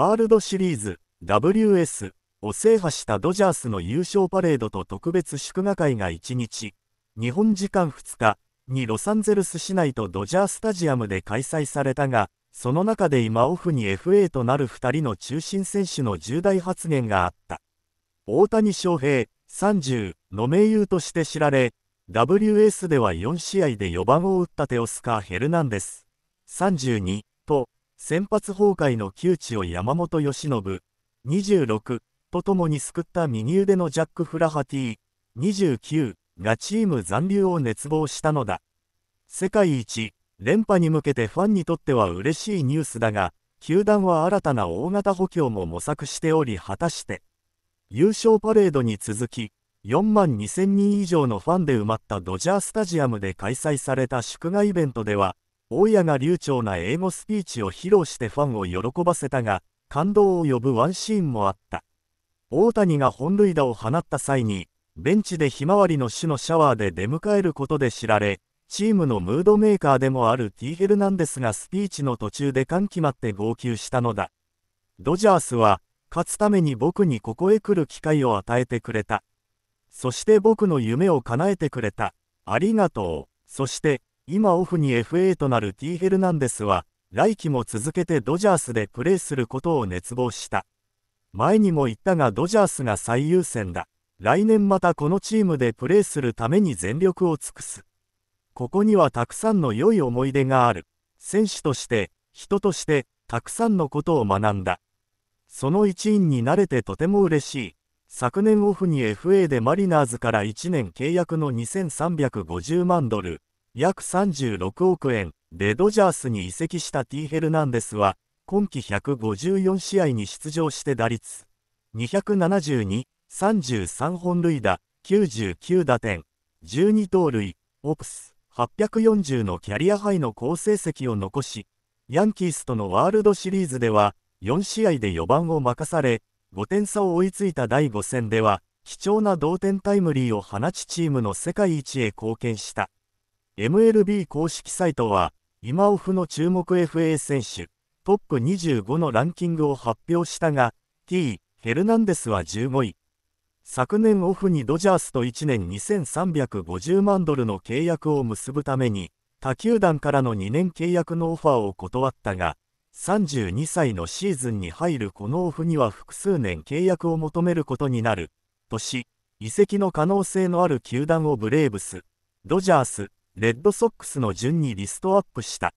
ワールドシリーズ WS を制覇したドジャースの優勝パレードと特別祝賀会が1日、日本時間2日にロサンゼルス市内とドジャースタジアムで開催されたが、その中で今オフに FA となる2人の中心選手の重大発言があった。大谷翔平30の盟友として知られ、WS では4試合で4番を打ったテオスカー・ヘルナンデス32と先発崩壊の窮地を山本由伸26とともに救った右腕のジャック・フラハティ29がチーム残留を熱望したのだ世界一連覇に向けてファンにとっては嬉しいニュースだが球団は新たな大型補強も模索しており果たして優勝パレードに続き4万2000人以上のファンで埋まったドジャースタジアムで開催された祝賀イベントでは大家が流暢な英語スピーチを披露してファンを喜ばせたが、感動を呼ぶワンシーンもあった。大谷が本塁打を放った際に、ベンチでひまわりの種のシャワーで出迎えることで知られ、チームのムードメーカーでもある T・ ヘルナンデスがスピーチの途中で感極まって号泣したのだ。ドジャースは、勝つために僕にここへ来る機会を与えてくれた。そして僕の夢を叶えてくれた。ありがとう。そして、今オフに FA となる T・ ヘルナンデスは、来季も続けてドジャースでプレーすることを熱望した。前にも言ったがドジャースが最優先だ。来年またこのチームでプレーするために全力を尽くす。ここにはたくさんの良い思い出がある。選手として、人として、たくさんのことを学んだ。その一員になれてとても嬉しい。昨年オフに FA でマリナーズから1年契約の2350万ドル、約36億円でドジャースに移籍したティ・ヘルナンデスは、今季154試合に出場して打率272、33本塁打、99打点、12盗塁、オプス840のキャリアハイの好成績を残し、ヤンキースとのワールドシリーズでは、4試合で4番を任され、5点差を追いついた第5戦では、貴重な同点タイムリーを放ちチームの世界一へ貢献した。MLB 公式サイトは、今オフの注目 FA 選手、トップ25のランキングを発表したが、T、フェルナンデスは15位。昨年オフにドジャースと1年2350万ドルの契約を結ぶために、他球団からの2年契約のオファーを断ったが、32歳のシーズンに入るこのオフには複数年契約を求めることになる、とし、移籍の可能性のある球団をブレーブス、ドジャース、レッドソックスの順にリストアップした。